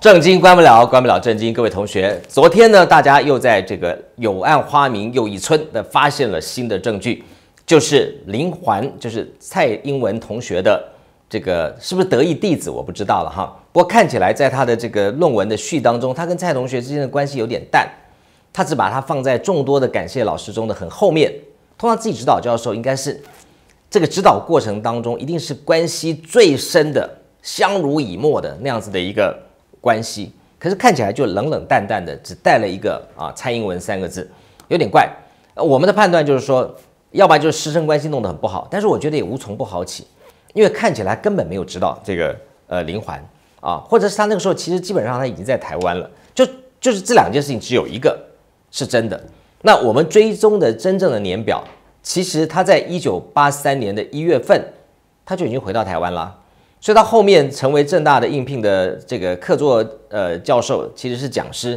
震惊关不了，关不了震惊。各位同学，昨天呢，大家又在这个“柳暗花明又一村”的发现了新的证据，就是林环，就是蔡英文同学的这个是不是得意弟子，我不知道了哈。不过看起来，在他的这个论文的序当中，他跟蔡同学之间的关系有点淡，他只把他放在众多的感谢老师中的很后面。通常自己指导教授应该是这个指导过程当中一定是关系最深的，相濡以沫的那样子的一个。关系，可是看起来就冷冷淡淡的，只带了一个啊“蔡英文”三个字，有点怪。我们的判断就是说，要不然就是师生关系弄得很不好，但是我觉得也无从不好起，因为看起来根本没有指导这个呃林环啊，或者是他那个时候其实基本上他已经在台湾了，就就是这两件事情只有一个是真的。那我们追踪的真正的年表，其实他在一九八三年的一月份，他就已经回到台湾了。所以他后面成为正大的应聘的这个客座呃教授，其实是讲师，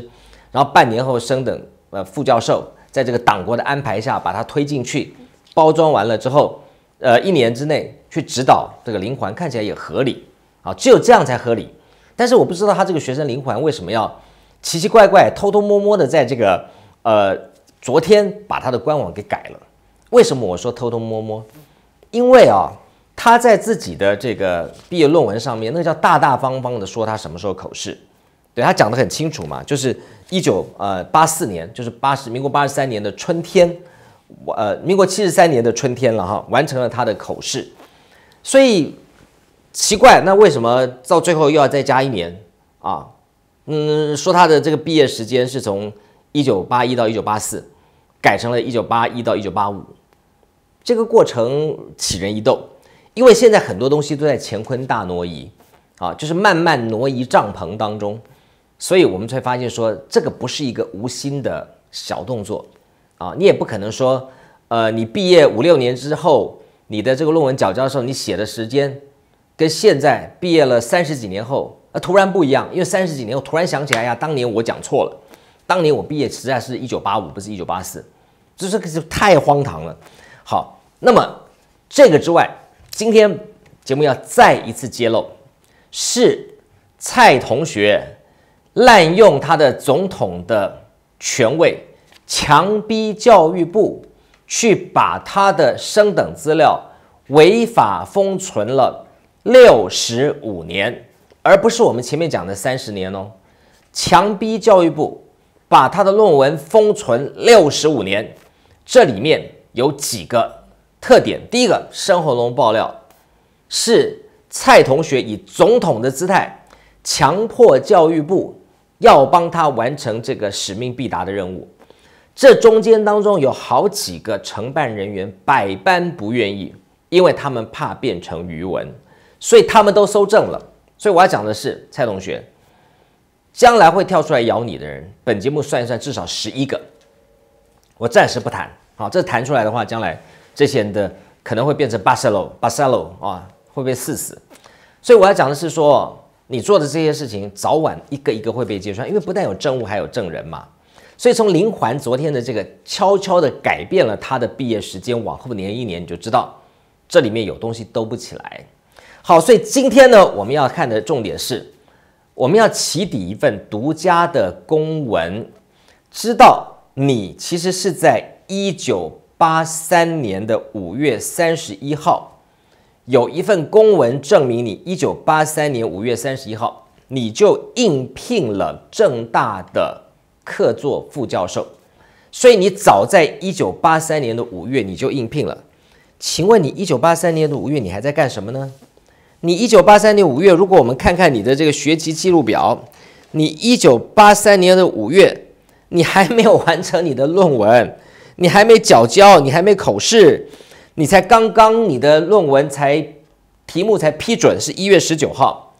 然后半年后升等呃副教授，在这个党国的安排下把他推进去，包装完了之后，呃一年之内去指导这个林环，看起来也合理啊，只有这样才合理。但是我不知道他这个学生林环为什么要奇奇怪怪、偷偷摸摸的在这个呃昨天把他的官网给改了？为什么我说偷偷摸摸？因为啊。他在自己的这个毕业论文上面，那叫大大方方的说他什么时候口试，对他讲的很清楚嘛，就是一九呃八四年，就是八十民国八十三年的春天，我呃民国七十三年的春天了哈，完成了他的口试，所以奇怪，那为什么到最后又要再加一年啊？嗯，说他的这个毕业时间是从一九八一到一九八四，改成了一九八一到一九八五，这个过程起人一动。因为现在很多东西都在乾坤大挪移，啊，就是慢慢挪移帐篷当中，所以我们才发现说这个不是一个无心的小动作，啊，你也不可能说，呃，你毕业五六年之后，你的这个论文的教候，你写的时间，跟现在毕业了三十几年后，啊，突然不一样，因为三十几年后突然想起来，呀，当年我讲错了，当年我毕业实在是一九八五，不是一九八四，这个是太荒唐了。好，那么这个之外。今天节目要再一次揭露，是蔡同学滥用他的总统的权位，强逼教育部去把他的升等资料违法封存了六十五年，而不是我们前面讲的三十年哦。强逼教育部把他的论文封存六十五年，这里面有几个？特点，第一个，申红龙爆料是蔡同学以总统的姿态强迫教育部要帮他完成这个使命必达的任务。这中间当中有好几个承办人员百般不愿意，因为他们怕变成余文，所以他们都收证了。所以我要讲的是，蔡同学将来会跳出来咬你的人，本节目算一算至少十一个，我暂时不谈。好，这谈出来的话，将来。这些的可能会变成巴塞罗，巴塞罗啊，会被刺死。所以我要讲的是说，你做的这些事情，早晚一个一个会被揭穿，因为不但有证物，还有证人嘛。所以从林环昨天的这个悄悄的改变了他的毕业时间，往后年一年你就知道这里面有东西兜不起来。好，所以今天呢，我们要看的重点是，我们要起底一份独家的公文，知道你其实是在一九。八三年的五月三十一号，有一份公文证明你一九八三年五月三十一号，你就应聘了正大的客座副教授，所以你早在一九八三年的五月你就应聘了。请问你一九八三年的五月你还在干什么呢？你一九八三年五月，如果我们看看你的这个学籍记录表，你一九八三年的五月，你还没有完成你的论文。你还没缴交，你还没口试，你才刚刚你的论文才题目才批准，是一月十九号，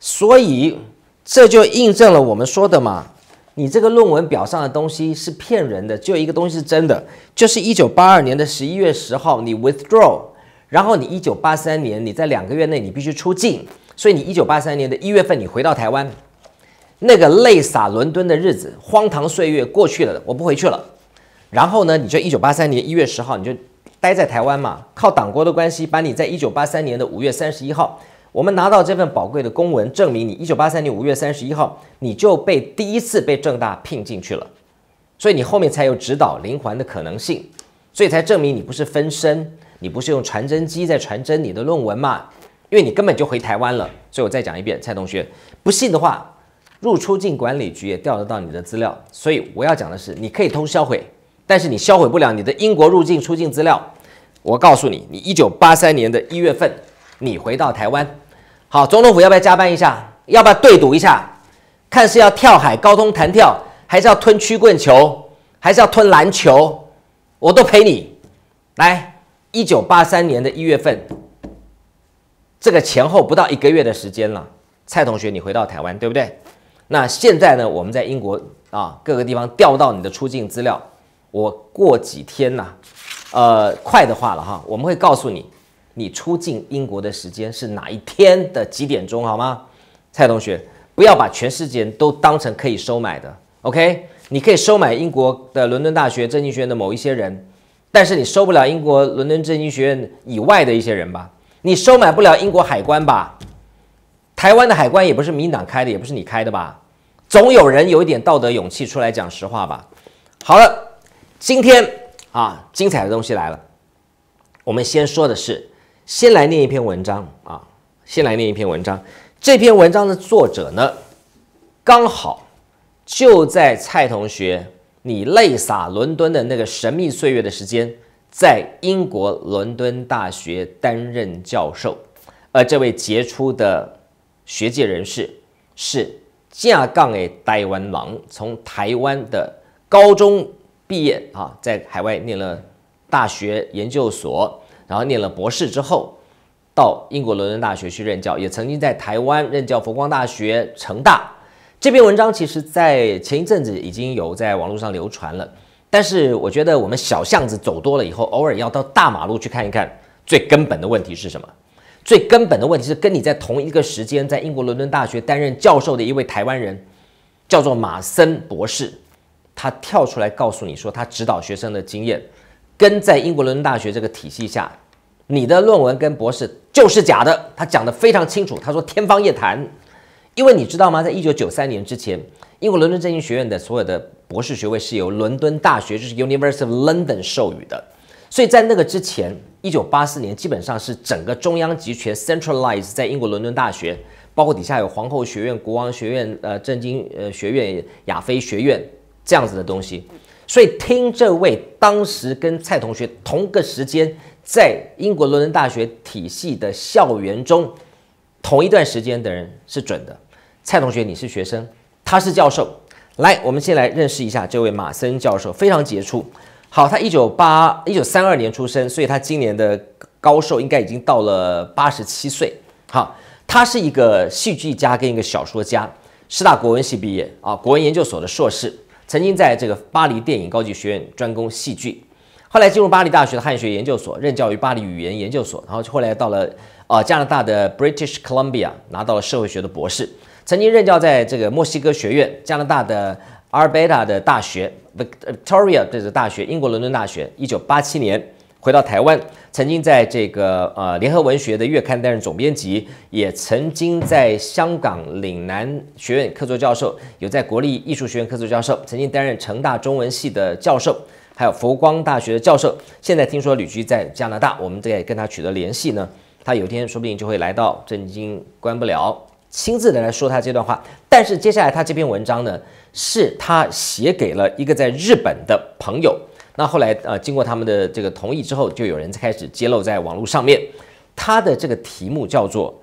所以这就印证了我们说的嘛，你这个论文表上的东西是骗人的，只有一个东西是真的，就是一九八二年的十一月十号你 withdraw，然后你一九八三年你在两个月内你必须出境，所以你一九八三年的一月份你回到台湾，那个泪洒伦敦的日子，荒唐岁月过去了，我不回去了。然后呢，你就一九八三年一月十号，你就待在台湾嘛，靠党国的关系，把你在一九八三年的五月三十一号，我们拿到这份宝贵的公文，证明你一九八三年五月三十一号，你就被第一次被政大聘进去了，所以你后面才有指导灵环的可能性，所以才证明你不是分身，你不是用传真机在传真你的论文嘛，因为你根本就回台湾了。所以我再讲一遍，蔡同学，不信的话，入出境管理局也调得到你的资料。所以我要讲的是，你可以通销毁。但是你销毁不了你的英国入境出境资料。我告诉你，你一九八三年的一月份，你回到台湾。好，总统府要不要加班一下？要不要对赌一下？看是要跳海高通弹跳，还是要吞曲棍球，还是要吞篮球？我都陪你。来，一九八三年的一月份，这个前后不到一个月的时间了。蔡同学，你回到台湾对不对？那现在呢？我们在英国啊各个地方调到你的出境资料。我过几天呢，呃，快的话了哈，我们会告诉你，你出境英国的时间是哪一天的几点钟，好吗？蔡同学，不要把全世界都当成可以收买的，OK？你可以收买英国的伦敦大学政经学院的某一些人，但是你收不了英国伦敦政经学院以外的一些人吧？你收买不了英国海关吧？台湾的海关也不是民党开的，也不是你开的吧？总有人有一点道德勇气出来讲实话吧？好了。今天啊，精彩的东西来了。我们先说的是，先来念一篇文章啊，先来念一篇文章。这篇文章的作者呢，刚好就在蔡同学你泪洒伦敦的那个神秘岁月的时间，在英国伦敦大学担任教授。而这位杰出的学界人士是架杠的台湾芒，从台湾的高中。毕业啊，在海外念了大学、研究所，然后念了博士之后，到英国伦敦大学去任教，也曾经在台湾任教佛光大学、成大。这篇文章其实在前一阵子已经有在网络上流传了，但是我觉得我们小巷子走多了以后，偶尔要到大马路去看一看，最根本的问题是什么？最根本的问题是跟你在同一个时间在英国伦敦大学担任教授的一位台湾人，叫做马森博士。他跳出来告诉你说，他指导学生的经验，跟在英国伦敦大学这个体系下，你的论文跟博士就是假的。他讲得非常清楚。他说天方夜谭，因为你知道吗？在一九九三年之前，英国伦敦政经学院的所有的博士学位是由伦敦大学，就是 University of London 授予的。所以在那个之前，一九八四年基本上是整个中央集权 centralized 在英国伦敦大学，包括底下有皇后学院、国王学院、呃政经呃学院、亚非学院。这样子的东西，所以听这位当时跟蔡同学同个时间在英国伦敦大学体系的校园中同一段时间的人是准的。蔡同学你是学生，他是教授。来，我们先来认识一下这位马森教授，非常杰出。好，他一九八一九三二年出生，所以他今年的高寿应该已经到了八十七岁。好，他是一个戏剧家跟一个小说家，师大国文系毕业啊，国文研究所的硕士。曾经在这个巴黎电影高级学院专攻戏剧，后来进入巴黎大学的汉学研究所任教于巴黎语言研究所，然后后来到了呃加拿大的 British Columbia 拿到了社会学的博士，曾经任教在这个墨西哥学院、加拿大的阿尔贝塔的大学、Victoria 的着大学、英国伦敦大学，一九八七年。回到台湾，曾经在这个呃联合文学的月刊担任总编辑，也曾经在香港岭南学院客座教授，有在国立艺术学院客座教授，曾经担任成大中文系的教授，还有佛光大学的教授。现在听说旅居在加拿大，我们再跟他取得联系呢。他有一天说不定就会来到，震惊经关不了，亲自的来说他这段话。但是接下来他这篇文章呢，是他写给了一个在日本的朋友。那后来，呃，经过他们的这个同意之后，就有人开始揭露在网络上面，他的这个题目叫做《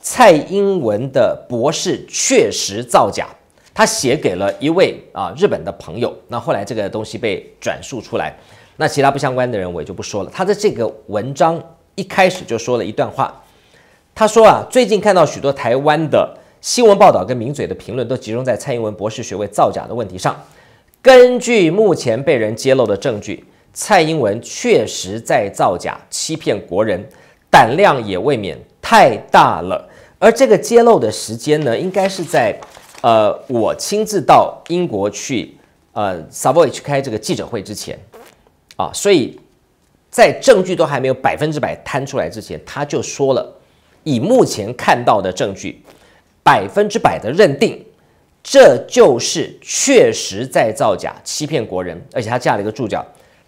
蔡英文的博士确实造假》，他写给了一位啊日本的朋友。那后来这个东西被转述出来，那其他不相关的人我也就不说了。他的这个文章一开始就说了一段话，他说啊，最近看到许多台湾的新闻报道跟名嘴的评论都集中在蔡英文博士学位造假的问题上。根据目前被人揭露的证据，蔡英文确实在造假、欺骗国人，胆量也未免太大了。而这个揭露的时间呢，应该是在呃我亲自到英国去呃 s o y 去开这个记者会之前啊，所以在证据都还没有百分之百摊出来之前，他就说了，以目前看到的证据，百分之百的认定。这就是确实在造假、欺骗国人，而且他架了一个注脚，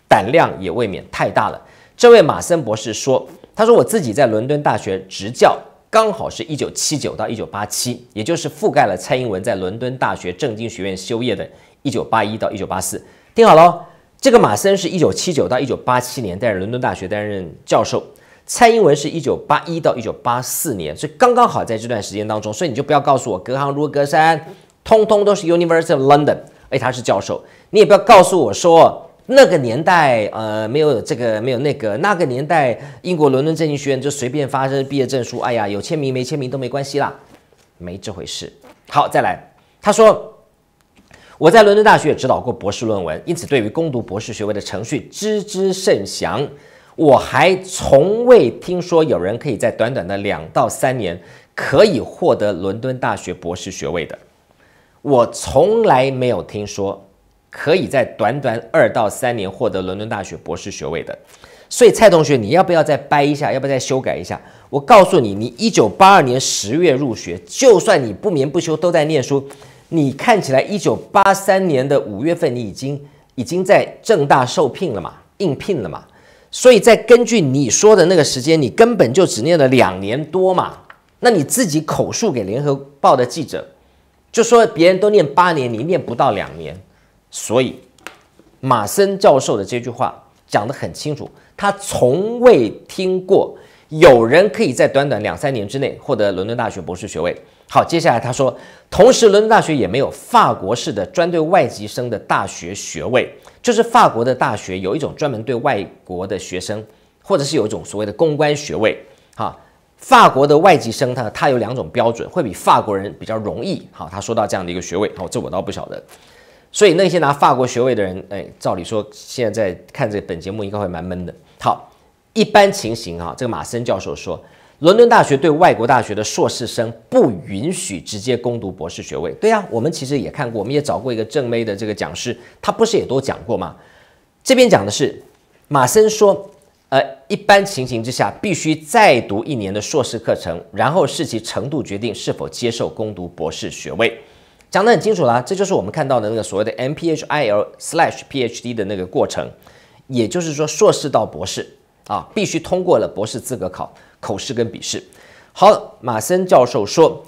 胆量也未免太大了。这位马森博士说：“他说我自己在伦敦大学执教，刚好是一九七九到一九八七，也就是覆盖了蔡英文在伦敦大学政经学院修业的，一九八一到一九八四。听好了，这个马森是一九七九到一九八七年在伦敦大学担任教授，蔡英文是一九八一到一九八四年，所以刚刚好在这段时间当中，所以你就不要告诉我，隔行如隔山。”通通都是 University of London，哎，他是教授，你也不要告诉我说那个年代，呃，没有这个，没有那个，那个年代英国伦敦政经学院就随便发个毕业证书，哎呀，有签名没签名都没关系啦，没这回事。好，再来，他说我在伦敦大学也指导过博士论文，因此对于攻读博士学位的程序知之甚详。我还从未听说有人可以在短短的两到三年可以获得伦敦大学博士学位的。我从来没有听说可以在短短二到三年获得伦敦大学博士学位的，所以蔡同学，你要不要再掰一下，要不要再修改一下？我告诉你，你一九八二年十月入学，就算你不眠不休都在念书，你看起来一九八三年的五月份你已经已经在正大受聘了嘛，应聘了嘛，所以在根据你说的那个时间，你根本就只念了两年多嘛，那你自己口述给联合报的记者。就说别人都念八年，你念不到两年，所以马森教授的这句话讲得很清楚，他从未听过有人可以在短短两三年之内获得伦敦大学博士学位。好，接下来他说，同时伦敦大学也没有法国式的专对外籍生的大学学位，就是法国的大学有一种专门对外国的学生，或者是有一种所谓的公关学位，哈。法国的外籍生，他他有两种标准，会比法国人比较容易。好，他说到这样的一个学位，好，这我倒不晓得。所以那些拿法国学位的人，哎，照理说现在看这本节目应该会蛮闷的。好，一般情形哈，这个马森教授说，伦敦大学对外国大学的硕士生不允许直接攻读博士学位。对呀，我们其实也看过，我们也找过一个正妹的这个讲师，他不是也都讲过吗？这边讲的是，马森说。而一般情形之下，必须再读一年的硕士课程，然后视其程度决定是否接受攻读博士学位。讲得很清楚了，这就是我们看到的那个所谓的 M P H I L slash P H D 的那个过程，也就是说硕士到博士啊，必须通过了博士资格考口试跟笔试。好，马森教授说。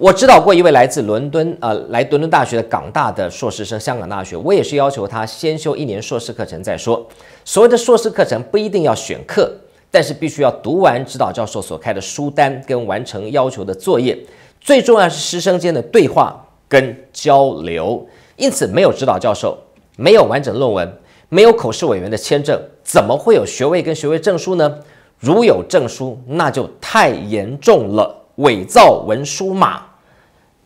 我指导过一位来自伦敦，呃，来伦敦大学的港大的硕士生，香港大学，我也是要求他先修一年硕士课程再说。所谓的硕士课程不一定要选课，但是必须要读完指导教授所开的书单跟完成要求的作业。最重要是师生间的对话跟交流。因此，没有指导教授，没有完整论文，没有口试委员的签证，怎么会有学位跟学位证书呢？如有证书，那就太严重了，伪造文书嘛。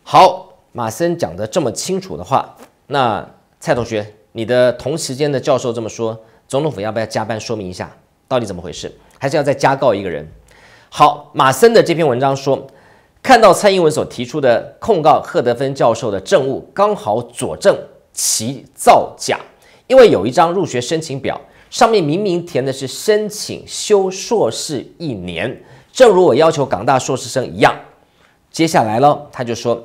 好，马森讲的这么清楚的话，那蔡同学，你的同时间的教授这么说，总统府要不要加班说明一下，到底怎么回事？还是要再加告一个人？好，马森的这篇文章说，看到蔡英文所提出的控告贺德芬教授的证物，刚好佐证其造假，因为有一张入学申请表，上面明明填的是申请修硕士一年，正如我要求港大硕士生一样。接下来喽，他就说。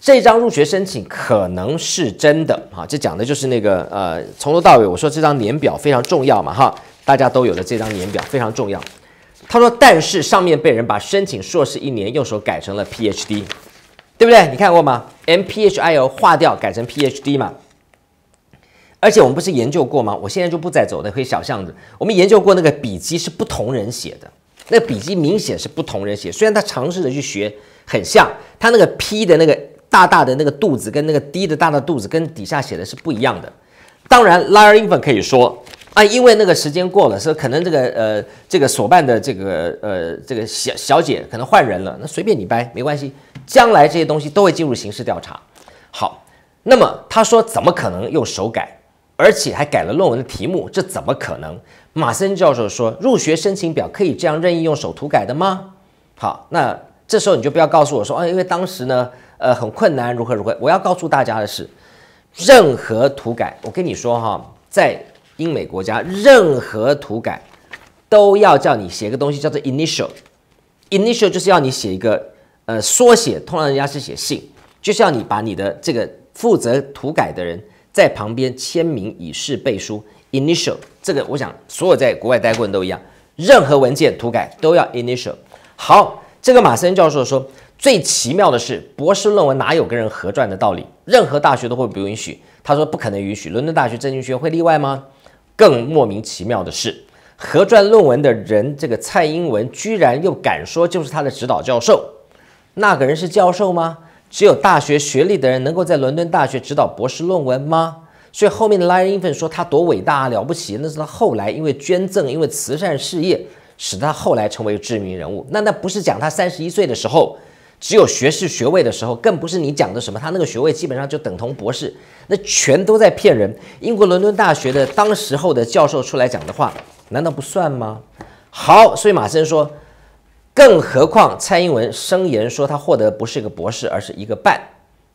这张入学申请可能是真的哈，这讲的就是那个呃，从头到尾我说这张年表非常重要嘛哈，大家都有的这张年表非常重要。他说，但是上面被人把申请硕士一年用手改成了 PhD，对不对？你看过吗？MPHI O 划掉改成 PhD 嘛？而且我们不是研究过吗？我现在就不再走那黑小巷子，我们研究过那个笔记是不同人写的，那笔记明显是不同人写，虽然他尝试着去学很像，他那个 P 的那个。大大的那个肚子跟那个低的大的肚子跟底下写的是不一样的，当然 liar n f a n 可以说啊，因为那个时间过了，是可能这个呃这个所办的这个呃这个小小姐可能换人了，那随便你掰没关系，将来这些东西都会进入刑事调查。好，那么他说怎么可能用手改，而且还改了论文的题目，这怎么可能？马森教授说，入学申请表可以这样任意用手涂改的吗？好，那这时候你就不要告诉我说啊，因为当时呢。呃，很困难，如何如何？我要告诉大家的是，任何涂改，我跟你说哈，在英美国家，任何涂改都要叫你写个东西，叫做 initial。initial 就是要你写一个呃缩写，通常人家是写信，就是要你把你的这个负责涂改的人在旁边签名以示背书。initial 这个，我想所有在国外待过的人都一样，任何文件涂改都要 initial。好，这个马森教授说。最奇妙的是，博士论文哪有跟人合传的道理？任何大学都会不允许。他说不可能允许，伦敦大学政经学会例外吗？更莫名其妙的是，合传论文的人，这个蔡英文居然又敢说就是他的指导教授。那个人是教授吗？只有大学学历的人能够在伦敦大学指导博士论文吗？所以后面的拉人恩芬说他多伟大啊，了不起。那是他后来因为捐赠，因为慈善事业，使他后来成为知名人物。那那不是讲他三十一岁的时候。只有学士学位的时候，更不是你讲的什么，他那个学位基本上就等同博士，那全都在骗人。英国伦敦大学的当时候的教授出来讲的话，难道不算吗？好，所以马森说，更何况蔡英文声言说他获得不是一个博士，而是一个半。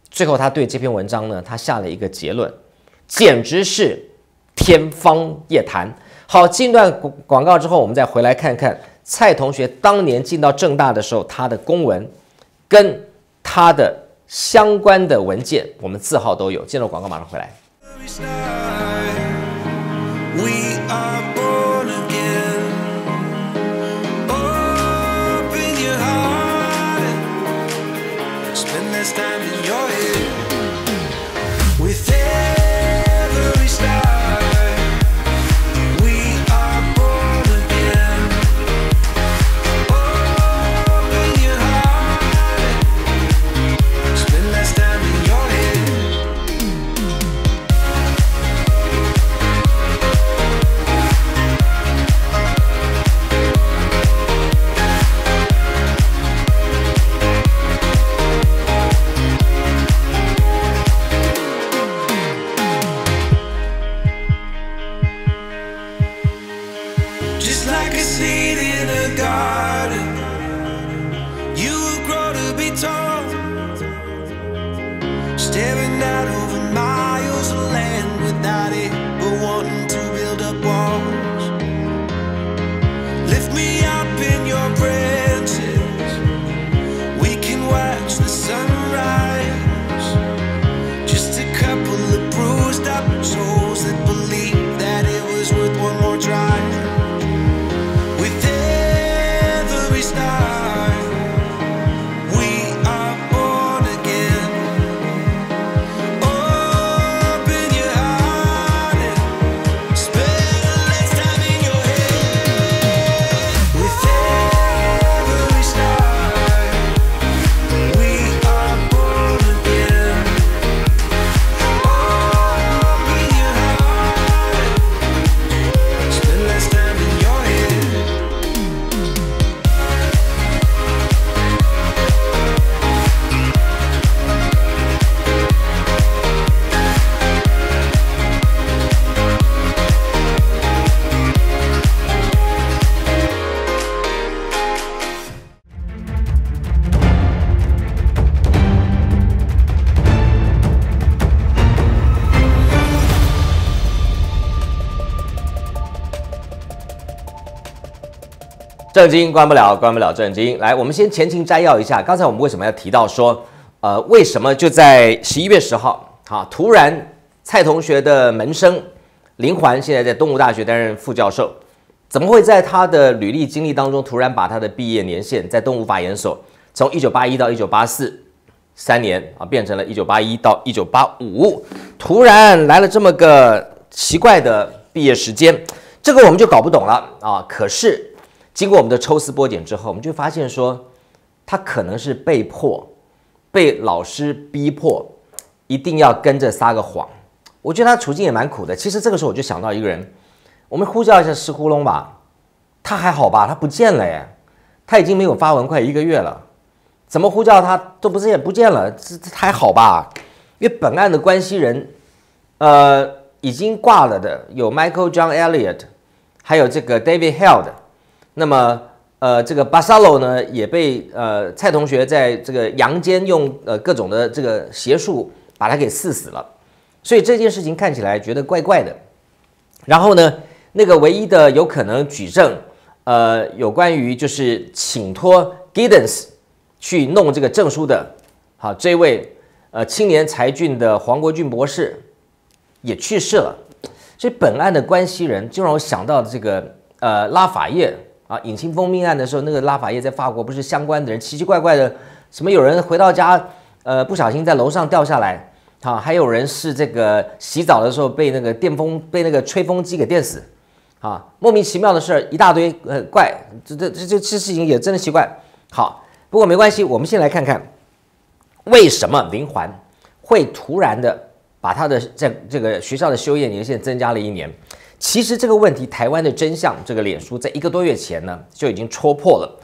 最后他对这篇文章呢，他下了一个结论，简直是天方夜谭。好，进段广广告之后，我们再回来看看蔡同学当年进到政大的时候，他的公文。跟他的相关的文件，我们字号都有。进入广告马上回来。震惊关不了，关不了震惊。来，我们先前情摘要一下。刚才我们为什么要提到说，呃，为什么就在十一月十号，好，突然蔡同学的门生林环现在在东吴大学担任副教授，怎么会在他的履历经历当中突然把他的毕业年限在东吴法研所从一九八一到一九八四三年啊，变成了一九八一到一九八五，突然来了这么个奇怪的毕业时间，这个我们就搞不懂了啊。可是。经过我们的抽丝剥茧之后，我们就发现说，他可能是被迫被老师逼迫，一定要跟着撒个谎。我觉得他处境也蛮苦的。其实这个时候我就想到一个人，我们呼叫一下石窟窿吧。他还好吧？他不见了耶，他已经没有发文快一个月了，怎么呼叫他都不见不见了。这这还好吧？因为本案的关系人，呃，已经挂了的有 Michael John Elliot，还有这个 David Held。那么，呃，这个巴萨洛呢也被呃蔡同学在这个阳间用呃各种的这个邪术把他给刺死了，所以这件事情看起来觉得怪怪的。然后呢，那个唯一的有可能举证，呃，有关于就是请托 Guidance 去弄这个证书的，好，这位呃青年才俊的黄国俊博士也去世了。所以本案的关系人就让我想到这个呃拉法叶。啊，隐形蜂命案的时候，那个拉法叶在法国不是相关的人，奇奇怪怪的，什么有人回到家，呃，不小心在楼上掉下来，啊，还有人是这个洗澡的时候被那个电风被那个吹风机给电死，啊，莫名其妙的事儿一大堆，呃，怪，这这这这这事情也真的奇怪。好，不过没关系，我们先来看看为什么林环会突然的把他的在这个学校的休业年限增加了一年。其实这个问题，台湾的真相，这个脸书在一个多月前呢就已经戳破了，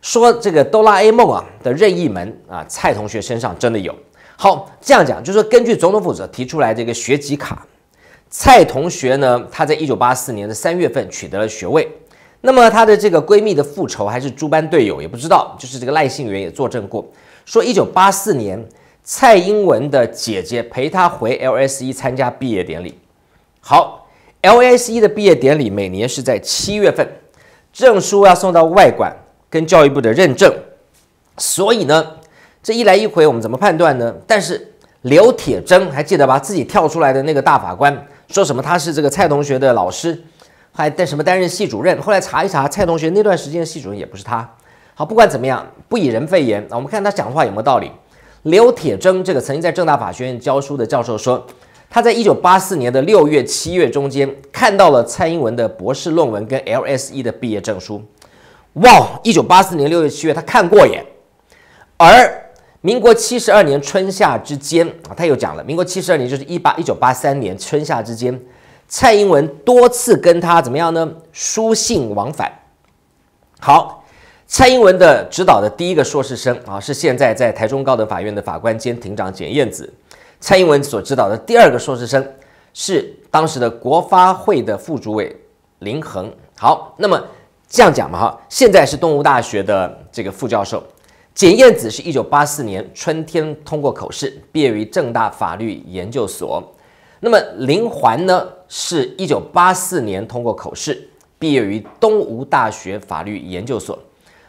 说这个哆啦 A 梦啊的任意门啊，蔡同学身上真的有。好，这样讲就是根据总统府则提出来这个学籍卡，蔡同学呢他在一九八四年的三月份取得了学位，那么他的这个闺蜜的复仇还是诸班队友也不知道，就是这个赖杏元也作证过，说一九八四年蔡英文的姐姐陪他回 L S E 参加毕业典礼。好。LASE 的毕业典礼每年是在七月份，证书要送到外管跟教育部的认证，所以呢，这一来一回我们怎么判断呢？但是刘铁铮还记得吧？自己跳出来的那个大法官说什么他是这个蔡同学的老师，还担什么担任系主任？后来查一查，蔡同学那段时间的系主任也不是他。好，不管怎么样，不以人废言啊。我们看他讲话有没有道理。刘铁铮这个曾经在正大法学院教书的教授说。他在一九八四年的六月、七月中间看到了蔡英文的博士论文跟 LSE 的毕业证书，哇！一九八四年六月、七月他看过眼。而民国七十二年春夏之间啊，他又讲了，民国七十二年就是一八一九八三年春夏之间，蔡英文多次跟他怎么样呢？书信往返。好，蔡英文的指导的第一个硕士生啊，是现在在台中高等法院的法官兼庭长简燕子。蔡英文所指导的第二个硕士生是当时的国发会的副主委林恒。好，那么这样讲嘛哈，现在是东吴大学的这个副教授简燕子，是一九八四年春天通过口试，毕业于正大法律研究所。那么林环呢，是一九八四年通过口试，毕业于东吴大学法律研究所。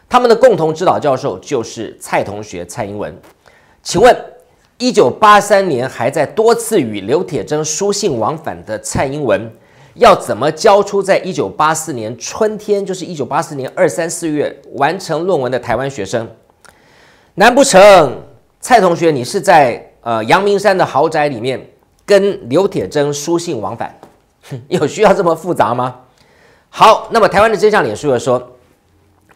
他们的共同指导教授就是蔡同学蔡英文。请问？一九八三年还在多次与刘铁铮书信往返的蔡英文，要怎么交出在一九八四年春天，就是一九八四年二三四月完成论文的台湾学生？难不成蔡同学你是在呃阳明山的豪宅里面跟刘铁铮书信往返？有需要这么复杂吗？好，那么台湾的真相脸书又说，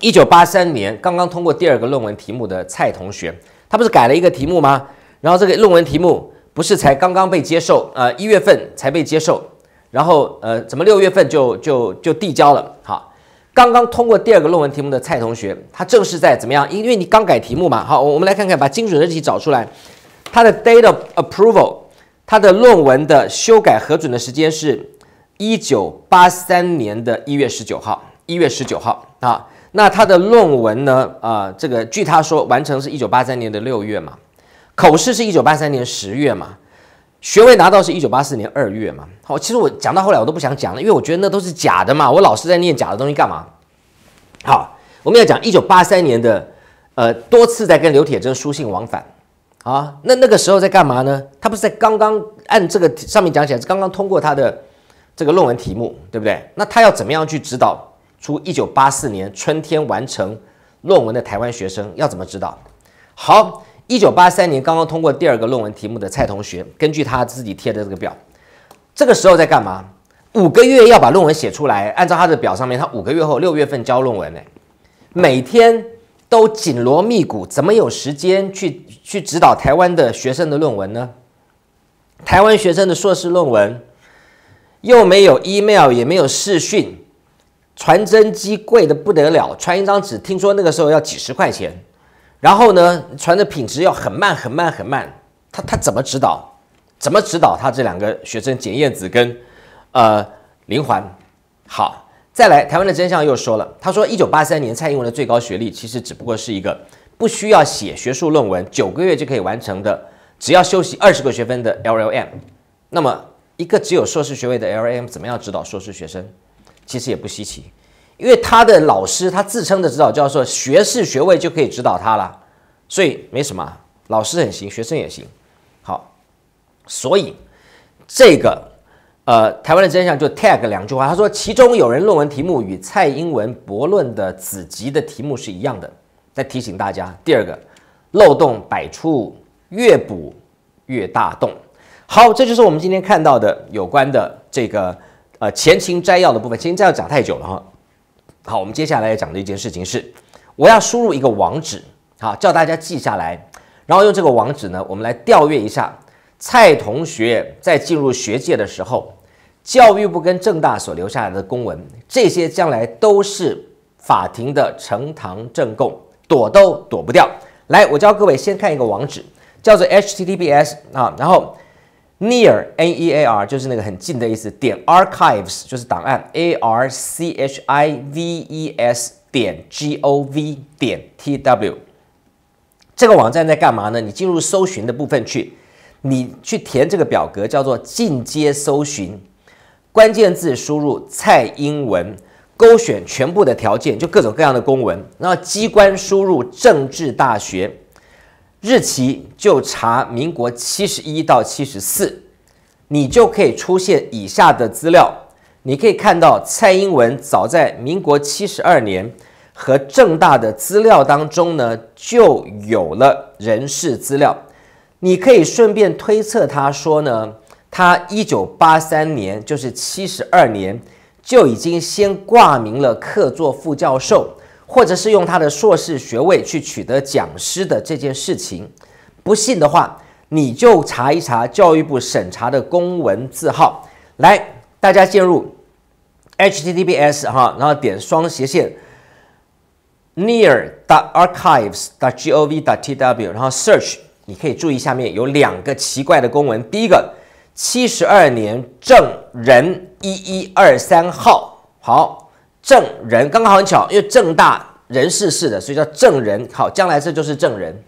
一九八三年刚刚通过第二个论文题目的蔡同学，他不是改了一个题目吗？然后这个论文题目不是才刚刚被接受，呃，一月份才被接受，然后呃，怎么六月份就就就递交了？好，刚刚通过第二个论文题目的蔡同学，他正是在怎么样？因为你刚改题目嘛，好，我们来看看把精准的日期找出来，他的 date of approval，他的论文的修改核准的时间是一九八三年的一月十九号，一月十九号，啊。那他的论文呢？啊，这个据他说完成是一九八三年的六月嘛。口试是一九八三年十月嘛，学位拿到是一九八四年二月嘛。好，其实我讲到后来我都不想讲了，因为我觉得那都是假的嘛。我老是在念假的东西干嘛？好，我们要讲一九八三年的，呃，多次在跟刘铁铮书信往返啊。那那个时候在干嘛呢？他不是在刚刚按这个上面讲起来，是刚刚通过他的这个论文题目，对不对？那他要怎么样去指导出一九八四年春天完成论文的台湾学生要怎么指导？好。一九八三年刚刚通过第二个论文题目的蔡同学，根据他自己贴的这个表，这个时候在干嘛？五个月要把论文写出来。按照他的表上面，他五个月后六月份交论文。呢，每天都紧锣密鼓，怎么有时间去去指导台湾的学生的论文呢？台湾学生的硕士论文又没有 email，也没有视讯，传真机贵的不得了，传一张纸听说那个时候要几十块钱。然后呢，船的品质要很慢很慢很慢，他他怎么指导？怎么指导他这两个学生检验子跟，呃，林环？好，再来台湾的真相又说了，他说一九八三年蔡英文的最高学历其实只不过是一个不需要写学术论文，九个月就可以完成的，只要修习二十个学分的 L L M。那么一个只有硕士学位的 L L M 怎么样指导硕士学生？其实也不稀奇。因为他的老师，他自称的指导教授，学士学位就可以指导他了，所以没什么。老师很行，学生也行。好，所以这个，呃，台湾的真相就 tag 两句话。他说，其中有人论文题目与蔡英文博论的子集的题目是一样的。再提醒大家，第二个漏洞百出，越补越大洞。好，这就是我们今天看到的有关的这个呃前情摘要的部分。前情摘要讲太久了哈。好，我们接下来要讲的一件事情是，我要输入一个网址，好，叫大家记下来，然后用这个网址呢，我们来调阅一下蔡同学在进入学界的时候，教育部跟正大所留下来的公文，这些将来都是法庭的呈堂证供，躲都躲不掉。来，我教各位先看一个网址，叫做 HTTPS 啊，然后。near n e a r 就是那个很近的意思。点 archives 就是档案，a r c h i v e s 点 g o v 点 t w 这个网站在干嘛呢？你进入搜寻的部分去，你去填这个表格，叫做进阶搜寻，关键字输入蔡英文，勾选全部的条件，就各种各样的公文，然后机关输入政治大学。日期就查民国七十一到七十四，你就可以出现以下的资料。你可以看到蔡英文早在民国七十二年和正大的资料当中呢，就有了人事资料。你可以顺便推测，他说呢，他一九八三年就是七十二年，就已经先挂名了客座副教授。或者是用他的硕士学位去取得讲师的这件事情，不信的话，你就查一查教育部审查的公文字号。来，大家进入，https 哈，然后点双斜线，near d archives dot gov dot tw，然后 search，你可以注意下面有两个奇怪的公文，第一个七十二年证人一一二三号，好。正人刚刚好很巧，因为正大人事事的，所以叫正人。好，将来这就是正人。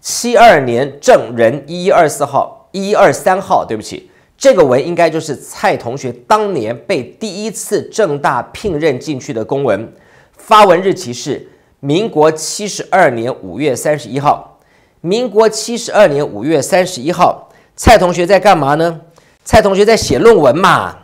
七二年正人一一二四号、一一二三号，对不起，这个文应该就是蔡同学当年被第一次正大聘任进去的公文。发文日期是民国七十二年五月三十一号。民国七十二年五月三十一号，蔡同学在干嘛呢？蔡同学在写论文嘛，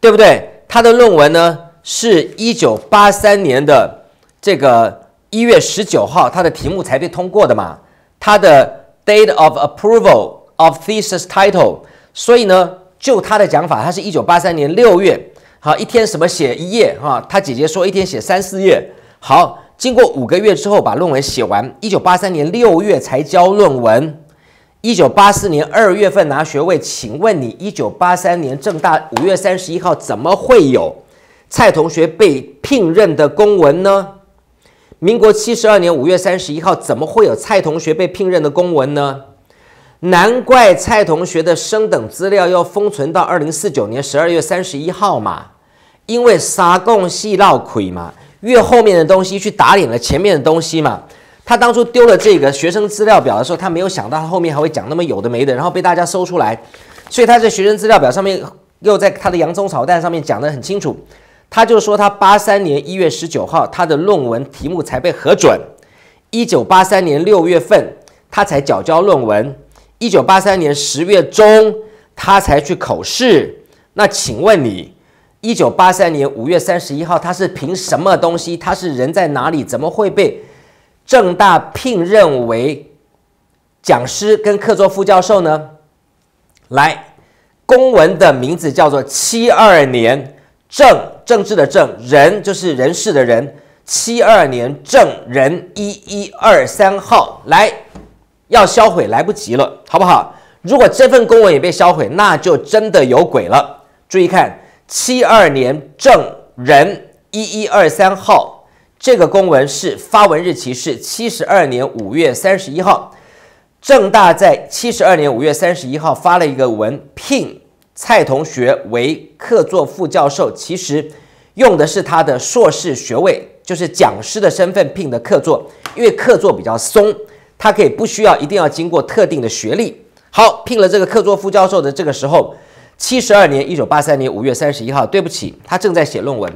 对不对？他的论文呢，是一九八三年的这个一月十九号，他的题目才被通过的嘛，他的 date of approval of thesis title。所以呢，就他的讲法，他是一九八三年六月，好一天什么写一页哈，他姐姐说一天写三四页。好，经过五个月之后把论文写完，一九八三年六月才交论文。一九八四年二月份拿学位，请问你一九八三年正大五月三十一号怎么会有蔡同学被聘任的公文呢？民国七十二年五月三十一号怎么会有蔡同学被聘任的公文呢？难怪蔡同学的升等资料要封存到二零四九年十二月三十一号嘛，因为杀共戏闹亏嘛，越后面的东西去打脸了前面的东西嘛。他当初丢了这个学生资料表的时候，他没有想到他后面还会讲那么有的没的，然后被大家搜出来。所以他在学生资料表上面，又在他的洋葱炒蛋上面讲得很清楚。他就说他八三年一月十九号他的论文题目才被核准，一九八三年六月份他才缴交论文，一九八三年十月中他才去口试。那请问你，一九八三年五月三十一号他是凭什么东西？他是人在哪里？怎么会被？郑大聘任为，讲师跟客座副教授呢，来，公文的名字叫做“七二年政政治的政人就是人事的人七二年政人一一二三号来要销毁来不及了，好不好？如果这份公文也被销毁，那就真的有鬼了。注意看，七二年政人一一二三号。这个公文是发文日期是七十二年五月三十一号，郑大在七十二年五月三十一号发了一个文聘蔡同学为客座副教授，其实用的是他的硕士学位，就是讲师的身份聘的客座，因为客座比较松，他可以不需要一定要经过特定的学历。好，聘了这个客座副教授的这个时候，七十二年一九八三年五月三十一号，对不起，他正在写论文，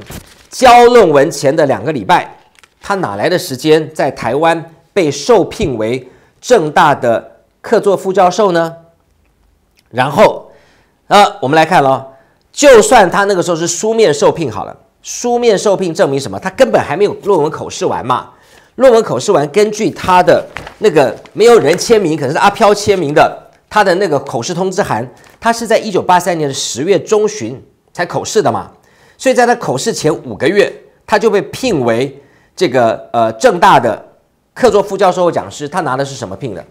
交论文前的两个礼拜。他哪来的时间在台湾被受聘为正大的客座副教授呢？然后，呃，我们来看喽。就算他那个时候是书面受聘好了，书面受聘证明什么？他根本还没有论文口试完嘛。论文口试完，根据他的那个没有人签名，可能是阿飘签名的他的那个口试通知函，他是在一九八三年的十月中旬才口试的嘛。所以在他口试前五个月，他就被聘为。这个呃，正大的客座副教授或讲师，他拿的是什么聘的？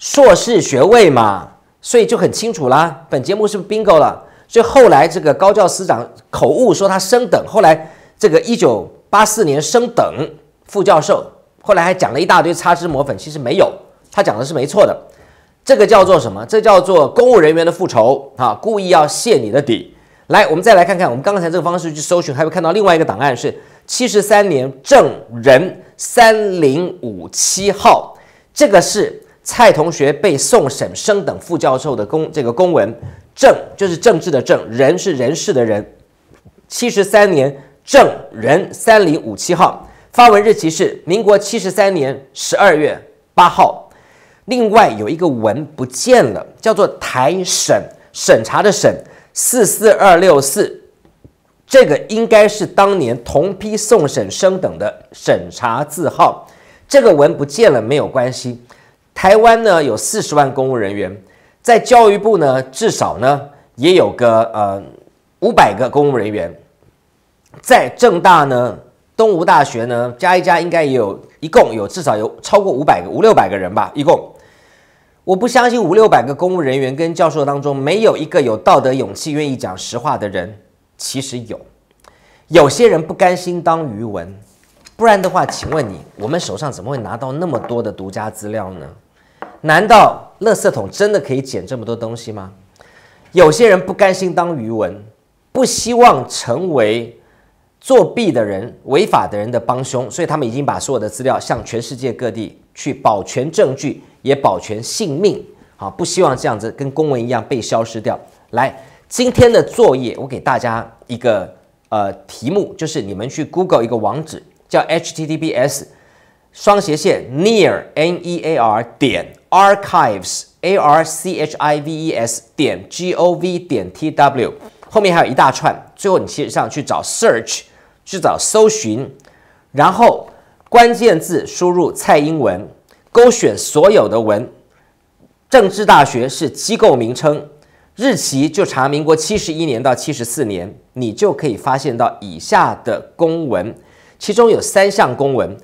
硕士学位嘛，所以就很清楚啦。本节目是不是 bingo 了？所以后来这个高教司长口误说他升等，后来这个一九八四年升等副教授，后来还讲了一大堆擦脂抹粉，其实没有，他讲的是没错的。这个叫做什么？这叫做公务人员的复仇啊！故意要泄你的底。来，我们再来看看，我们刚才这个方式去搜寻，还会看到另外一个档案是。七十三年正人三零五七号，这个是蔡同学被送审升等副教授的公这个公文，政就是政治的政，人是人事的人。七十三年正人三零五七号，发文日期是民国七十三年十二月八号。另外有一个文不见了，叫做台审审查的审四四二六四。这个应该是当年同批送审升等的审查字号。这个文不见了没有关系。台湾呢有四十万公务人员，在教育部呢至少呢也有个呃五百个公务人员，在正大呢、东吴大学呢加一加，应该也有一共有至少有超过五百个、五六百个人吧，一共。我不相信五六百个公务人员跟教授当中没有一个有道德勇气愿意讲实话的人。其实有，有些人不甘心当鱼文，不然的话，请问你，我们手上怎么会拿到那么多的独家资料呢？难道垃圾桶真的可以捡这么多东西吗？有些人不甘心当鱼文，不希望成为作弊的人、违法的人的帮凶，所以他们已经把所有的资料向全世界各地去保全证据，也保全性命。好，不希望这样子跟公文一样被消失掉。来。今天的作业，我给大家一个呃题目，就是你们去 Google 一个网址，叫 HTTPS 双斜线 near n e a r 点 archives a r c h i v e s 点 g o v 点 t w，后面还有一大串，最后你其实上去找 search 去找搜寻，然后关键字输入蔡英文，勾选所有的文，政治大学是机构名称。日期就查民国七十一年到七十四年，你就可以发现到以下的公文，其中有三项公文。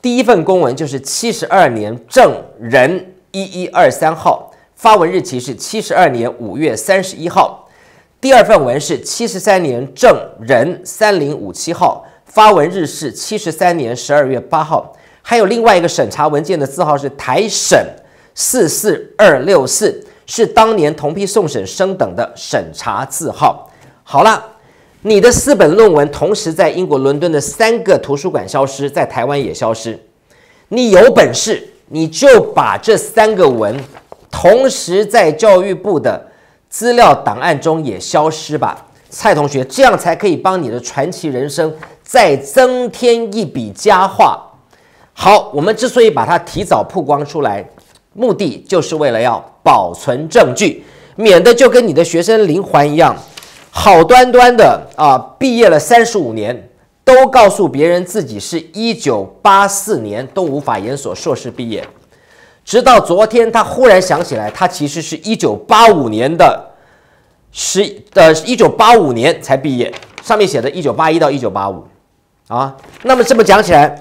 第一份公文就是七十二年证人一一二三号，发文日期是七十二年五月三十一号。第二份文是七十三年证人三零五七号，发文日是七十三年十二月八号。还有另外一个审查文件的字号是台审四四二六四。是当年同批送审升等的审查字号。好了，你的四本论文同时在英国伦敦的三个图书馆消失，在台湾也消失。你有本事，你就把这三个文同时在教育部的资料档案中也消失吧，蔡同学，这样才可以帮你的传奇人生再增添一笔佳话。好，我们之所以把它提早曝光出来。目的就是为了要保存证据，免得就跟你的学生林环一样，好端端的啊，毕业了三十五年，都告诉别人自己是一九八四年都无法研所硕士毕业，直到昨天他忽然想起来，他其实是一九八五年的十呃一九八五年才毕业，上面写的1981到1985啊，那么这么讲起来，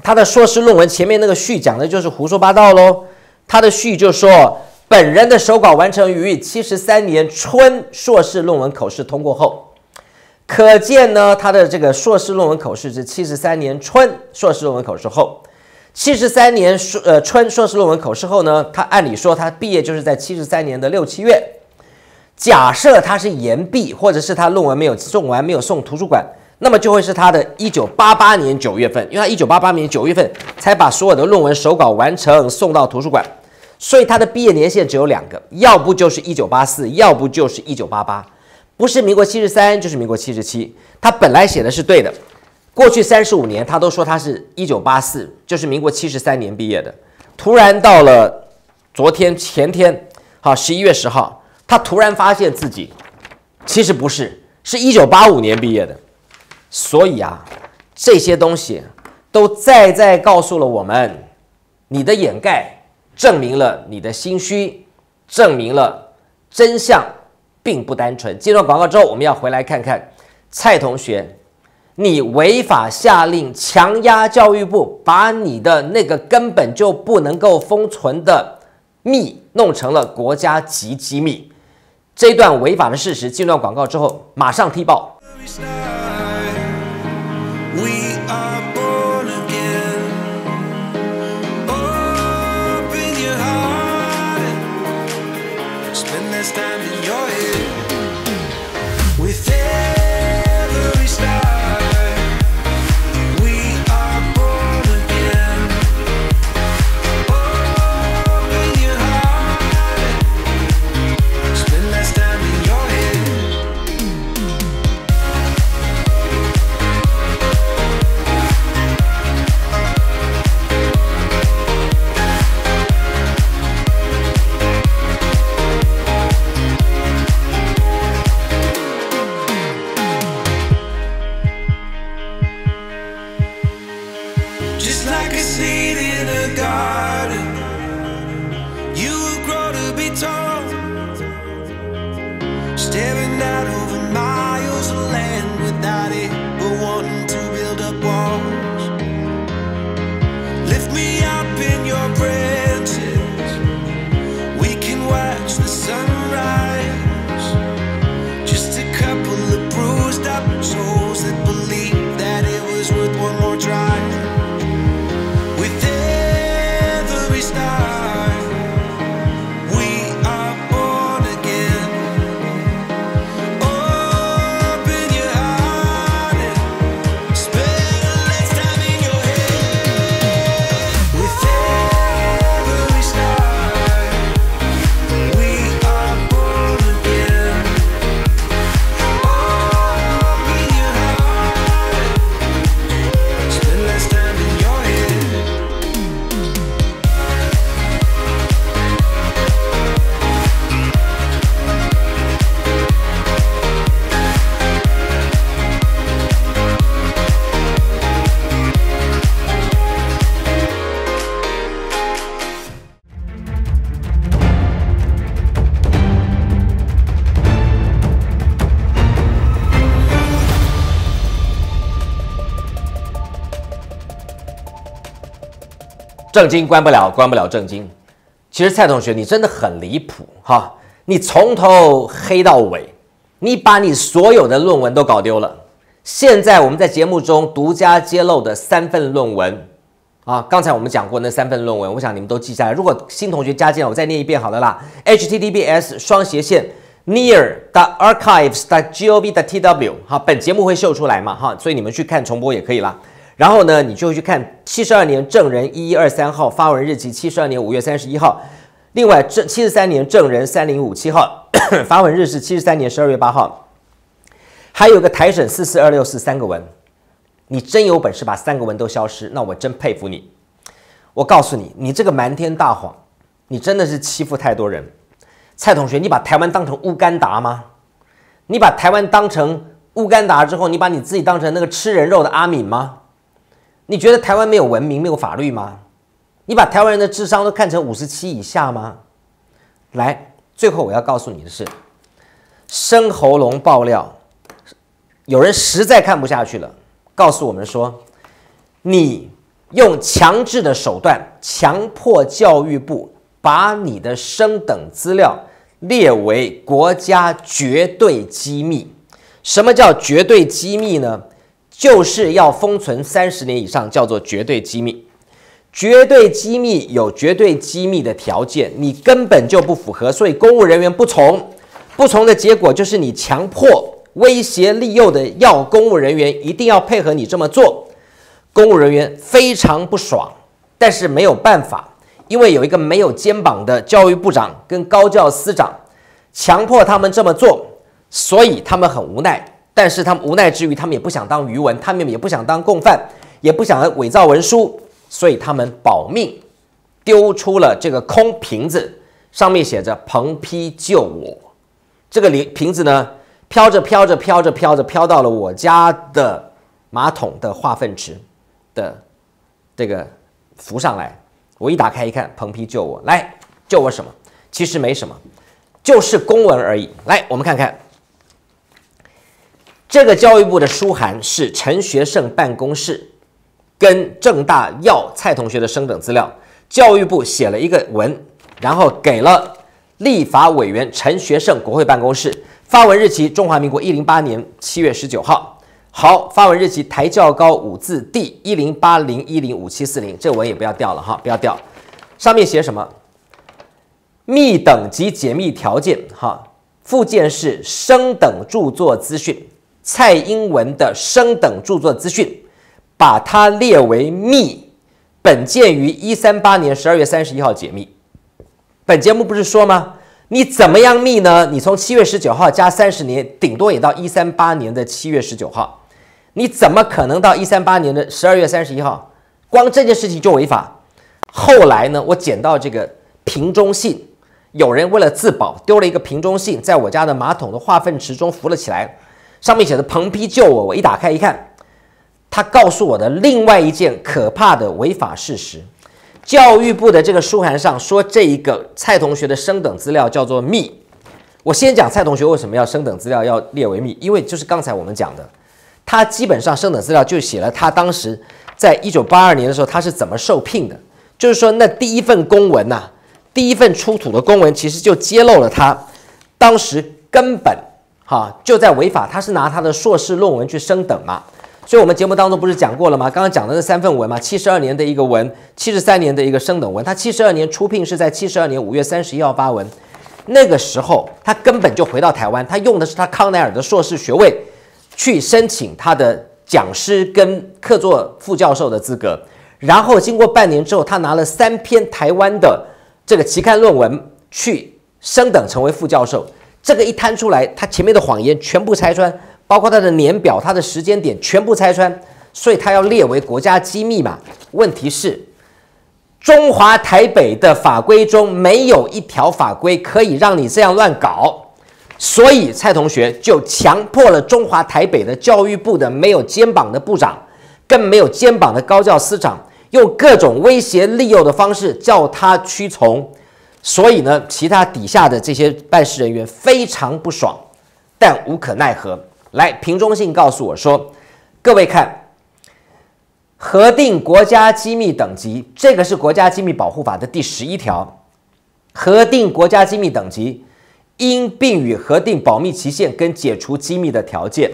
他的硕士论文前面那个序讲的就是胡说八道喽。他的序就说：“本人的手稿完成于七十三年春硕士论文口试通过后，可见呢，他的这个硕士论文口试是七十三年春硕士论文口试后，七十三年硕呃春硕士论文口试后呢，他按理说他毕业就是在七十三年的六七月。假设他是延毕，或者是他论文没有送完，没有送图书馆，那么就会是他的1988年9月份，因为他1988年9月份才把所有的论文手稿完成送到图书馆。”所以他的毕业年限只有两个，要不就是一九八四，要不就是一九八八，不是民国七十三，就是民国七十七。他本来写的是对的，过去三十五年他都说他是一九八四，就是民国七十三年毕业的。突然到了昨天前天，好，十一月十号，他突然发现自己其实不是，是一九八五年毕业的。所以啊，这些东西都再再告诉了我们，你的掩盖。证明了你的心虚，证明了真相并不单纯。进入广告之后，我们要回来看看蔡同学，你违法下令强压教育部，把你的那个根本就不能够封存的密弄成了国家级机密，这一段违法的事实。进入广告之后，马上踢爆。正经关不了，关不了正经。其实蔡同学，你真的很离谱哈！你从头黑到尾，你把你所有的论文都搞丢了。现在我们在节目中独家揭露的三份论文啊，刚才我们讲过那三份论文，我想你们都记下来。如果新同学加进来，我再念一遍好了啦。https://near.archives.gov.tw 双斜线好，本节目会秀出来嘛哈，所以你们去看重播也可以啦。然后呢，你就去看七十二年证人一一二三号发文日期七十二年五月三十一号，另外这七十三年证人三零五七号 发文日是七十三年十二月八号，还有个台审四四二六四三个文，你真有本事把三个文都消失，那我真佩服你。我告诉你，你这个瞒天大谎，你真的是欺负太多人。蔡同学，你把台湾当成乌干达吗？你把台湾当成乌干达之后，你把你自己当成那个吃人肉的阿敏吗？你觉得台湾没有文明、没有法律吗？你把台湾人的智商都看成五十七以下吗？来，最后我要告诉你的是，生喉咙爆料，有人实在看不下去了，告诉我们说，你用强制的手段强迫教育部把你的升等资料列为国家绝对机密。什么叫绝对机密呢？就是要封存三十年以上，叫做绝对机密。绝对机密有绝对机密的条件，你根本就不符合，所以公务人员不从。不从的结果就是你强迫、威胁、利诱的要公务人员一定要配合你这么做，公务人员非常不爽，但是没有办法，因为有一个没有肩膀的教育部长跟高教司长强迫他们这么做，所以他们很无奈。但是他们无奈之余，他们也不想当余文，他们也不想当共犯，也不想伪造文书，所以他们保命，丢出了这个空瓶子，上面写着“彭批救我”。这个瓶瓶子呢，飘着飘着飘着飘着飘到了我家的马桶的化粪池的这个浮上来，我一打开一看，“彭批救我”，来救我什么？其实没什么，就是公文而已。来，我们看看。这个教育部的书函是陈学圣办公室跟正大要蔡同学的升等资料，教育部写了一个文，然后给了立法委员陈学圣国会办公室。发文日期：中华民国一零八年七月十九号。好，发文日期台教高五字第一零八零一零五七四零，这文也不要掉了哈，不要掉。上面写什么？密等级解密条件哈，附件是升等著作资讯。蔡英文的升等著作资讯，把它列为密。本件于一三八年十二月三十一号解密。本节目不是说吗？你怎么样密呢？你从七月十九号加三十年，顶多也到一三八年的七月十九号。你怎么可能到一三八年的十二月三十一号？光这件事情就违法。后来呢？我捡到这个瓶中信，有人为了自保，丢了一个瓶中信，在我家的马桶的化粪池中浮了起来。上面写的“彭批救我”，我一打开一看，他告诉我的另外一件可怕的违法事实：教育部的这个书函上说，这一个蔡同学的升等资料叫做密。我先讲蔡同学为什么要升等资料要列为密，因为就是刚才我们讲的，他基本上升等资料就写了他当时在一九八二年的时候他是怎么受聘的，就是说那第一份公文呐，第一份出土的公文其实就揭露了他当时根本。啊，就在违法，他是拿他的硕士论文去升等嘛，所以我们节目当中不是讲过了吗？刚刚讲的那三份文嘛，七十二年的一个文，七十三年的一个升等文，他七十二年出聘是在七十二年五月三十一号发文，那个时候他根本就回到台湾，他用的是他康奈尔的硕士学位去申请他的讲师跟客座副教授的资格，然后经过半年之后，他拿了三篇台湾的这个期刊论文去升等成为副教授。这个一摊出来，他前面的谎言全部拆穿，包括他的年表、他的时间点全部拆穿，所以他要列为国家机密嘛？问题是，中华台北的法规中没有一条法规可以让你这样乱搞，所以蔡同学就强迫了中华台北的教育部的没有肩膀的部长，更没有肩膀的高教司长，用各种威胁利诱的方式叫他屈从。所以呢，其他底下的这些办事人员非常不爽，但无可奈何。来，平中信告诉我说：“各位看，核定国家机密等级，这个是《国家机密保护法》的第十一条。核定国家机密等级，应并与核定保密期限跟解除机密的条件、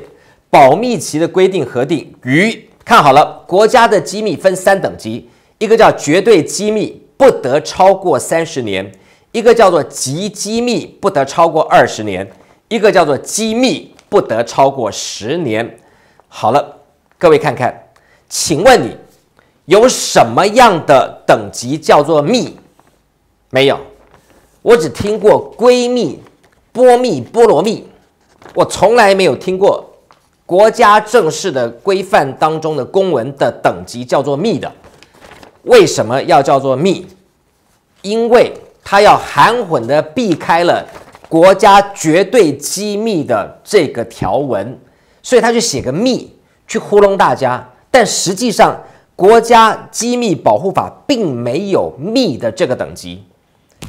保密期的规定核定。与看好了，国家的机密分三等级，一个叫绝对机密。”不得超过三十年，一个叫做极机密不得超过二十年，一个叫做机密不得超过十年。好了，各位看看，请问你有什么样的等级叫做密？没有，我只听过闺蜜、波密、菠萝蜜，我从来没有听过国家正式的规范当中的公文的等级叫做密的。为什么要叫做密？因为它要含混的避开了国家绝对机密的这个条文，所以他就写个密去糊弄大家。但实际上，国家机密保护法并没有密的这个等级，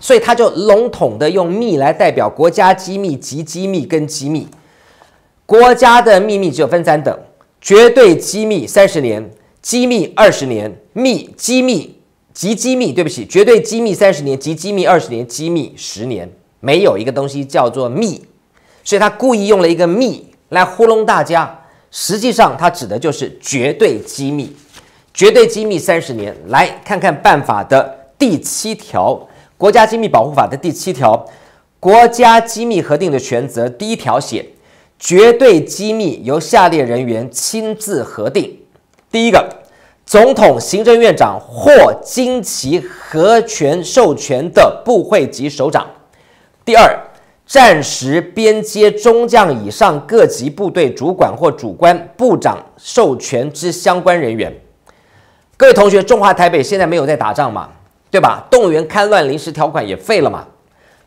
所以他就笼统的用密来代表国家机密及机密跟机密。国家的秘密只有分三等：绝对机密，三十年。机密二十年，密机密即机密，对不起，绝对机密三十年及机密二十年，机密十年，没有一个东西叫做密，所以他故意用了一个密来糊弄大家，实际上他指的就是绝对机密，绝对机密三十年。来看看办法的第七条，《国家机密保护法》的第七条，《国家机密核定的权责》第一条写，绝对机密由下列人员亲自核定，第一个。总统、行政院长或经其核权授权的部会级首长；第二，战时边接中将以上各级部队主管或主管部长授权之相关人员。各位同学，中华台北现在没有在打仗嘛，对吧？动员戡乱临时条款也废了嘛，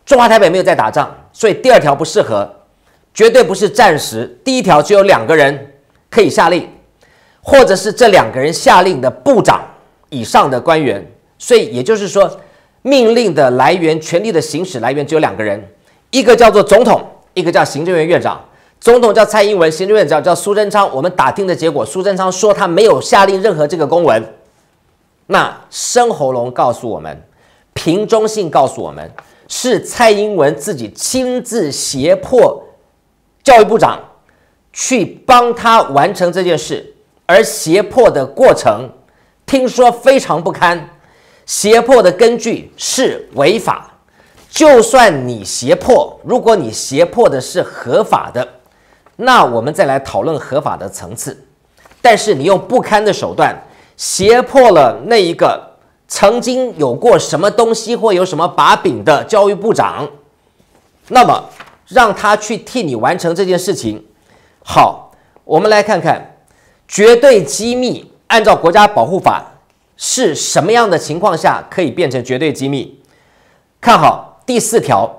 中华台北没有在打仗，所以第二条不适合，绝对不是战时。第一条只有两个人可以下令。或者是这两个人下令的部长以上的官员，所以也就是说，命令的来源、权力的行使来源只有两个人，一个叫做总统，一个叫行政院院长。总统叫蔡英文，行政院长叫苏贞昌。我们打听的结果，苏贞昌说他没有下令任何这个公文。那申喉咙告诉我们，平中信告诉我们，是蔡英文自己亲自胁迫教育部长去帮他完成这件事。而胁迫的过程，听说非常不堪。胁迫的根据是违法，就算你胁迫，如果你胁迫的是合法的，那我们再来讨论合法的层次。但是你用不堪的手段胁迫了那一个曾经有过什么东西或有什么把柄的教育部长，那么让他去替你完成这件事情。好，我们来看看。绝对机密，按照国家保护法，是什么样的情况下可以变成绝对机密？看好第四条，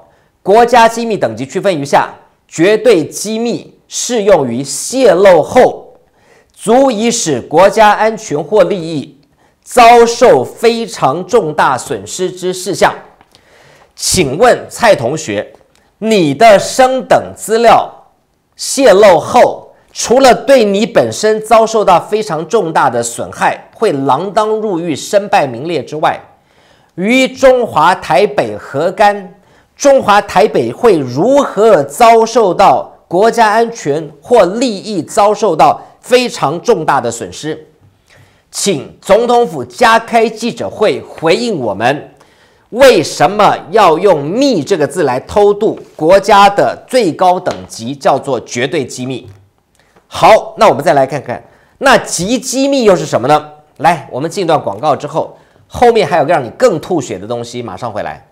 国家机密等级区分如下：绝对机密适用于泄露后，足以使国家安全或利益遭受非常重大损失之事项。请问蔡同学，你的升等资料泄露后？除了对你本身遭受到非常重大的损害，会锒铛入狱、身败名裂之外，与中华台北何干？中华台北会如何遭受到国家安全或利益遭受到非常重大的损失？请总统府加开记者会回应我们。为什么要用“密”这个字来偷渡？国家的最高等级叫做绝对机密。好，那我们再来看看，那极机密又是什么呢？来，我们进段广告之后，后面还有个让你更吐血的东西，马上回来。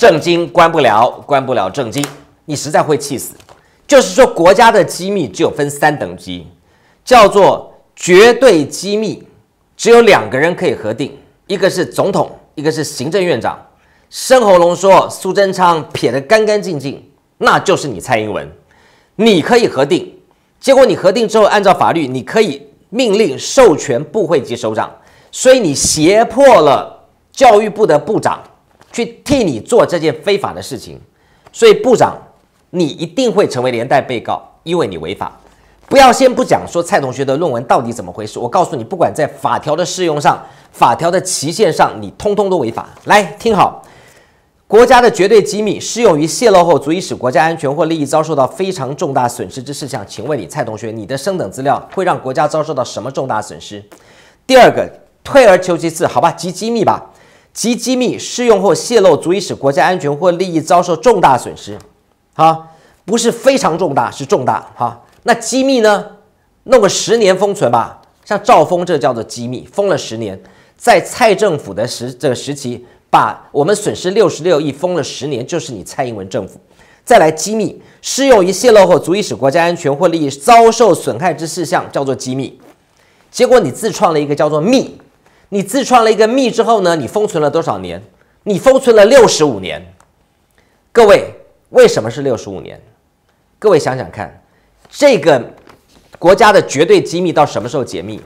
正经关不了，关不了正经，你实在会气死。就是说，国家的机密只有分三等级，叫做绝对机密，只有两个人可以核定，一个是总统，一个是行政院长。申喉咙说，苏贞昌撇得干干净净，那就是你蔡英文，你可以核定。结果你核定之后，按照法律，你可以命令授权部会及首长，所以你胁迫了教育部的部长。去替你做这件非法的事情，所以部长，你一定会成为连带被告，因为你违法。不要先不讲说蔡同学的论文到底怎么回事，我告诉你，不管在法条的适用上、法条的期限上，你通通都违法。来听好，国家的绝对机密适用于泄露后足以使国家安全或利益遭受到非常重大损失之事项。请问你，蔡同学，你的升等资料会让国家遭受到什么重大损失？第二个，退而求其次，好吧，机密吧。其机密适用后泄露，足以使国家安全或利益遭受重大损失，哈，不是非常重大，是重大哈。那机密呢？弄个十年封存吧，像赵峰这叫做机密，封了十年。在蔡政府的时这个时期，把我们损失六十六亿封了十年，就是你蔡英文政府。再来，机密适用于泄露后足以使国家安全或利益遭受损害之事项，叫做机密。结果你自创了一个叫做密。你自创了一个密之后呢？你封存了多少年？你封存了六十五年。各位，为什么是六十五年？各位想想看，这个国家的绝对机密到什么时候解密？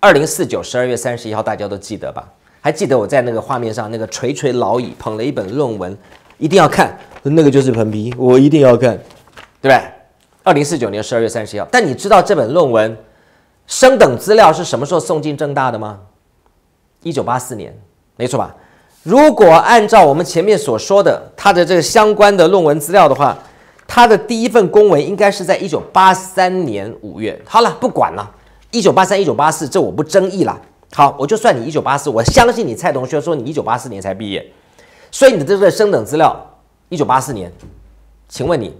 二零四九十二月三十一号，大家都记得吧？还记得我在那个画面上那个垂垂老矣捧了一本论文，一定要看，那个就是彭批，我一定要看，对吧？二零四九年十二月三十一号。但你知道这本论文升等资料是什么时候送进正大的吗？一九八四年，没错吧？如果按照我们前面所说的他的这个相关的论文资料的话，他的第一份公文应该是在一九八三年五月。好了，不管了，一九八三、一九八四，这我不争议了。好，我就算你一九八四，我相信你蔡同学说你一九八四年才毕业，所以你的这个升等资料一九八四年。请问你，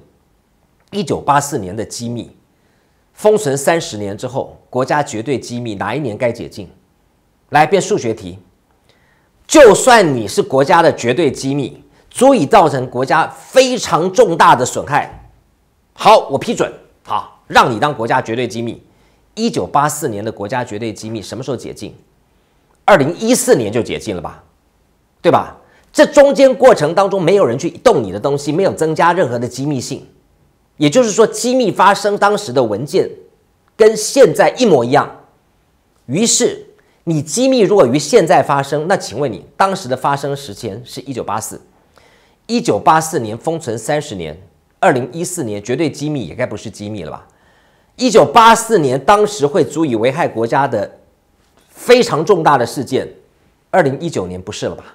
一九八四年的机密封存三十年之后，国家绝对机密哪一年该解禁？来变数学题，就算你是国家的绝对机密，足以造成国家非常重大的损害。好，我批准，好，让你当国家绝对机密。一九八四年的国家绝对机密什么时候解禁？二零一四年就解禁了吧，对吧？这中间过程当中没有人去动你的东西，没有增加任何的机密性，也就是说，机密发生当时的文件跟现在一模一样。于是。你机密如果于现在发生，那请问你当时的发生时间是一九八四，一九八四年封存三十年，二零一四年绝对机密也该不是机密了吧？一九八四年当时会足以危害国家的非常重大的事件，二零一九年不是了吧？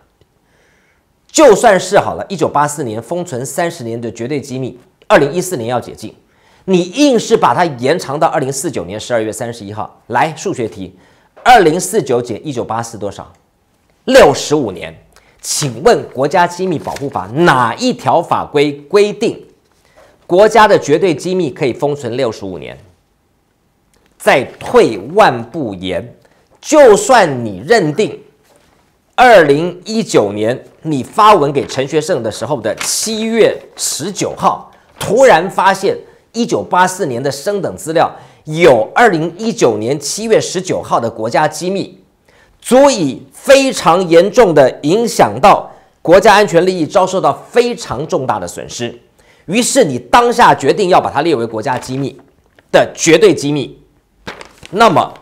就算是好了，一九八四年封存三十年的绝对机密，二零一四年要解禁，你硬是把它延长到二零四九年十二月三十一号，来数学题。二零四九减一九八四多少？六十五年。请问《国家机密保护法》哪一条法规规定国家的绝对机密可以封存六十五年？再退万步言，就算你认定二零一九年你发文给陈学圣的时候的七月十九号，突然发现一九八四年的升等资料。有二零一九年七月十九号的国家机密，足以非常严重的影响到国家安全利益，遭受到非常重大的损失。于是你当下决定要把它列为国家机密的绝对机密。那么，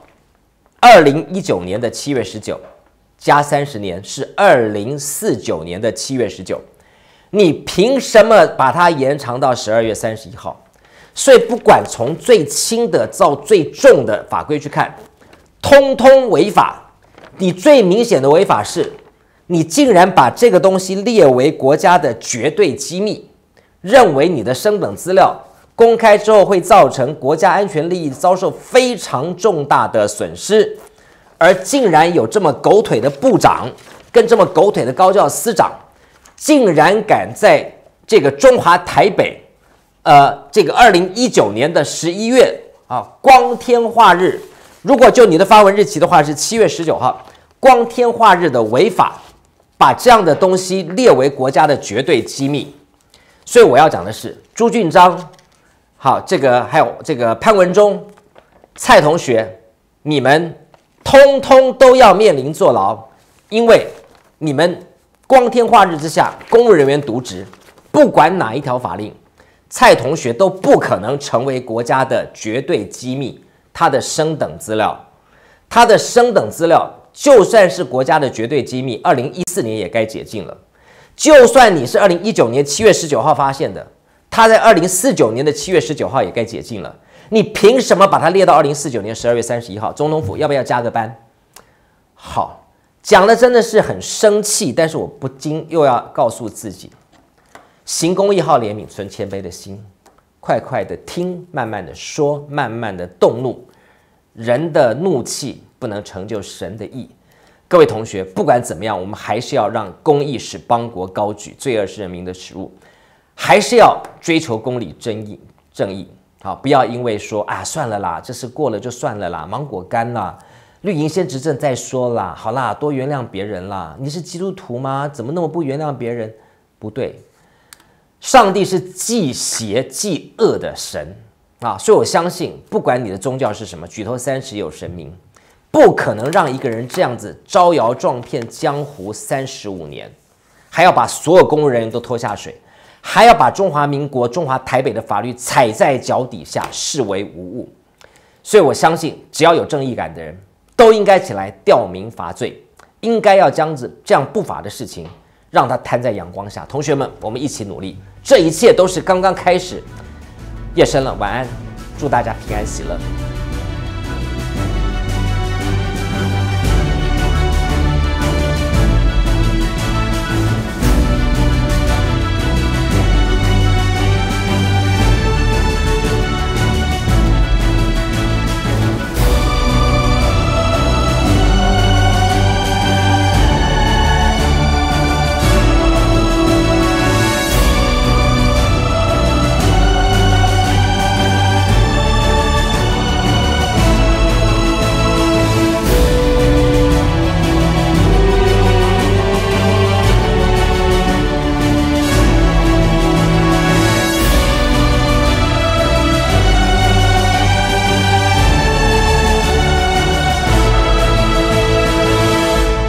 二零一九年的七月十九加三十年是二零四九年的七月十九，你凭什么把它延长到十二月三十一号？所以，不管从最轻的到最重的法规去看，通通违法。你最明显的违法是，你竟然把这个东西列为国家的绝对机密，认为你的升本资料公开之后会造成国家安全利益遭受非常重大的损失，而竟然有这么狗腿的部长跟这么狗腿的高教司长，竟然敢在这个中华台北。呃，这个二零一九年的十一月啊，光天化日，如果就你的发文日期的话是七月十九号，光天化日的违法，把这样的东西列为国家的绝对机密，所以我要讲的是朱俊章，好，这个还有这个潘文忠、蔡同学，你们通通都要面临坐牢，因为你们光天化日之下，公务人员渎职，不管哪一条法令。蔡同学都不可能成为国家的绝对机密，他的升等资料，他的升等资料就算是国家的绝对机密，二零一四年也该解禁了。就算你是二零一九年七月十九号发现的，他在二零四九年的七月十九号也该解禁了。你凭什么把他列到二零四九年十二月三十一号？中统府要不要加个班？好，讲的真的是很生气，但是我不禁又要告诉自己。行公义，好怜悯，存谦卑的心，快快的听，慢慢的说，慢慢的动怒。人的怒气不能成就神的意。各位同学，不管怎么样，我们还是要让公义使邦国高举，罪恶是人民的食物，还是要追求公理、正义、正义。好，不要因为说啊，算了啦，这事过了就算了啦，芒果干啦，绿营先执政再说啦，好啦，多原谅别人啦。你是基督徒吗？怎么那么不原谅别人？不对。上帝是忌邪忌恶的神啊，所以我相信，不管你的宗教是什么，举头三尺有神明，不可能让一个人这样子招摇撞骗江湖三十五年，还要把所有公务人员都拖下水，还要把中华民国、中华台北的法律踩在脚底下视为无物。所以我相信，只要有正义感的人，都应该起来吊民伐罪，应该要将子这样不法的事情。让它摊在阳光下，同学们，我们一起努力。这一切都是刚刚开始。夜深了，晚安，祝大家平安喜乐。